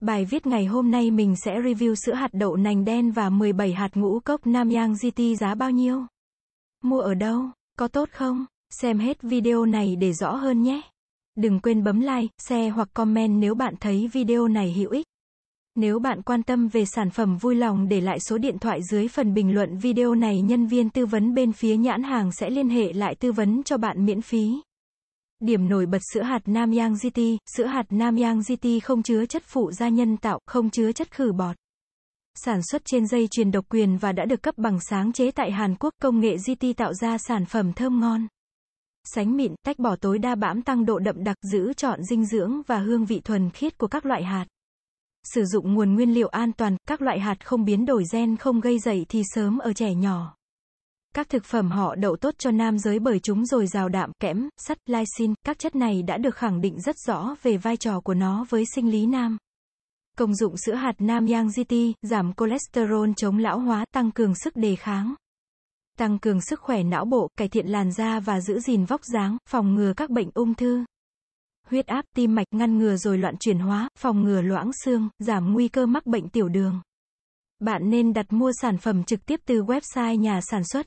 Bài viết ngày hôm nay mình sẽ review sữa hạt đậu nành đen và 17 hạt ngũ cốc Nam Yang GT giá bao nhiêu? Mua ở đâu? Có tốt không? Xem hết video này để rõ hơn nhé. Đừng quên bấm like, share hoặc comment nếu bạn thấy video này hữu ích. Nếu bạn quan tâm về sản phẩm vui lòng để lại số điện thoại dưới phần bình luận video này nhân viên tư vấn bên phía nhãn hàng sẽ liên hệ lại tư vấn cho bạn miễn phí. Điểm nổi bật sữa hạt Nam Yang GT, sữa hạt Nam Yang GT không chứa chất phụ gia nhân tạo, không chứa chất khử bọt. Sản xuất trên dây chuyền độc quyền và đã được cấp bằng sáng chế tại Hàn Quốc, công nghệ GT tạo ra sản phẩm thơm ngon. Sánh mịn, tách bỏ tối đa bãm tăng độ đậm đặc giữ chọn dinh dưỡng và hương vị thuần khiết của các loại hạt. Sử dụng nguồn nguyên liệu an toàn, các loại hạt không biến đổi gen không gây dậy thì sớm ở trẻ nhỏ. Các thực phẩm họ đậu tốt cho nam giới bởi chúng dồi dào đạm, kẽm, sắt, lysine, các chất này đã được khẳng định rất rõ về vai trò của nó với sinh lý nam. Công dụng sữa hạt nam yang GT, giảm cholesterol chống lão hóa, tăng cường sức đề kháng. Tăng cường sức khỏe não bộ, cải thiện làn da và giữ gìn vóc dáng, phòng ngừa các bệnh ung thư. Huyết áp, tim mạch, ngăn ngừa rồi loạn chuyển hóa, phòng ngừa loãng xương, giảm nguy cơ mắc bệnh tiểu đường. Bạn nên đặt mua sản phẩm trực tiếp từ website nhà sản xuất.